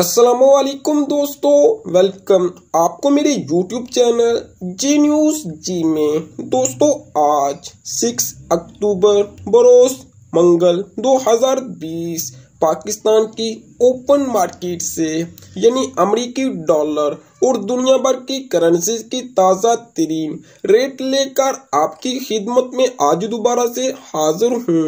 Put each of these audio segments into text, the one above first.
असलम दोस्तों वेलकम आपको मेरे यूट्यूब चैनल जी न्यूज जी में दोस्तों आज 6 अक्टूबर बरोस मंगल 2020 पाकिस्तान की ओपन मार्केट से यानी अमेरिकी डॉलर और दुनिया भर की करेंसी की ताज़ा तरीन रेट लेकर आपकी खिदमत में आज दोबारा से हाजिर हूँ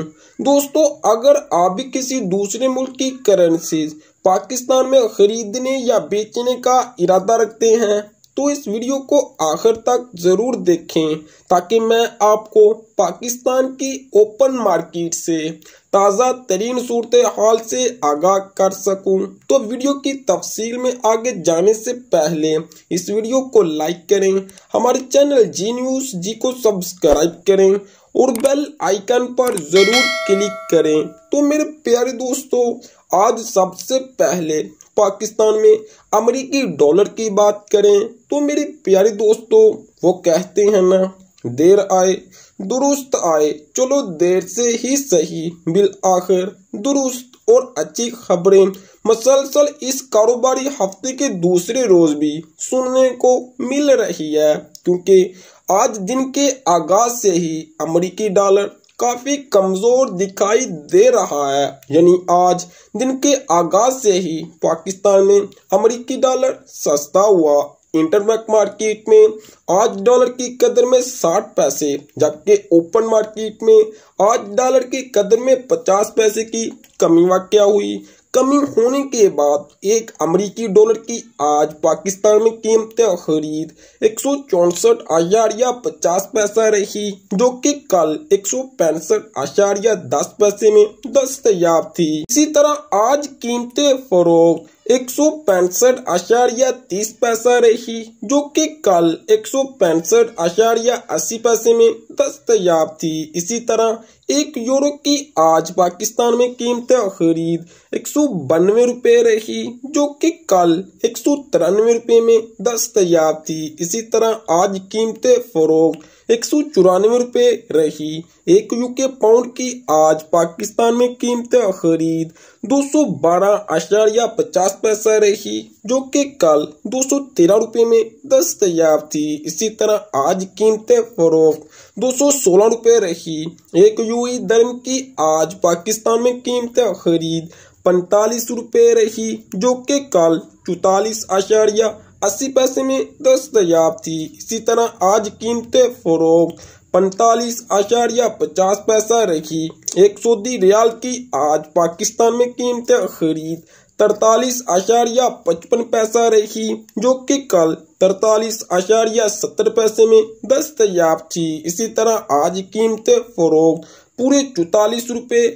दोस्तों अगर आप भी किसी दूसरे मुल्क की करेंसी पाकिस्तान में खरीदने या बेचने का इरादा रखते हैं तो इस वीडियो को आखिर तक ज़रूर देखें ताकि मैं आपको पाकिस्तान की ओपन मार्केट से ताज़ा तरीन सूरत हाल से आगाह कर सकूं तो वीडियो की तफसील में आगे जाने से पहले इस वीडियो को लाइक करें हमारे चैनल जी न्यूज़ जी को सब्सक्राइब करें और बेल आइकन पर जरूर क्लिक करें तो मेरे प्यारे दोस्तों आज सबसे पहले पाकिस्तान में अमेरिकी डॉलर की बात करें तो मेरे प्यारे दोस्तों वो कहते हैं ना देर आए दुरुस्त आए चलो देर से ही सही बिल आखिर दुरुस्त और अच्छी खबरें मसलसल इस कारोबारी हफ्ते के दूसरे रोज भी सुनने को मिल रही है क्योंकि आज दिन के आगाज से ही अमेरिकी डॉलर काफी कमजोर दिखाई दे रहा है यानी आज दिन के आगाज से ही पाकिस्तान में अमेरिकी डॉलर सस्ता हुआ इंटरबैंक मार्केट में आज डॉलर की कदर में साठ पैसे जबकि ओपन मार्केट में आज डॉलर की कदर में पचास पैसे की कमी वाक़ हुई कमी होने के बाद एक अमेरिकी डॉलर की आज पाकिस्तान में कीमतें खरीद एक सौ चौसठ पचास पैसा रही जो कि कल एक सौ पैंसठ दस पैसे में दस्तयाब थी इसी तरह आज कीमतें फरोख एक सौ पैंसठ आशारिया तीस पैसा रही जो कि कल एक सौ पैंसठ आशारिया अस्सी पैसे में दस्तयाब थी इसी तरह एक यूरो की आज पाकिस्तान में कीमत खरीद एक सौ बानवे रुपये रही जो कि कल एक सौ तिरानवे रुपये में दस्तयाब थी इसी तरह आज कीमत फरोख एक सौ चौरानवे रुपये रही एक यूके पाउंड की आज पाकिस्तान में कीमत खरीद दो सौ बारह आशारिया पचास पैसा रही जो कि कल दो सौ तेरह रुपये में दस्तयाब थी इसी तरह आज कीमतें फरोख्त दो सौ सोलह रुपये रही एक यूई दर्म की आज पाकिस्तान में कीमतें खरीद पैंतालीस रुपये रही जो कि कल चौतालीस आशारिया अस्सी पैसे में दस्तयाब थी इसी तरह आज कीमतें फरोख्त पैंतालीस आशारिया पचास पैसा रखी एक सऊदी रियाल की आज पाकिस्तान में कीमतें खरीद तरतालीस आशारिया पचपन पैसा रही जो कि कल तरतालीस आशारिया सत्तर पैसे में दस्तयाब थी इसी तरह आज कीमतें फरोख्त पूरे चौतालीस रुपए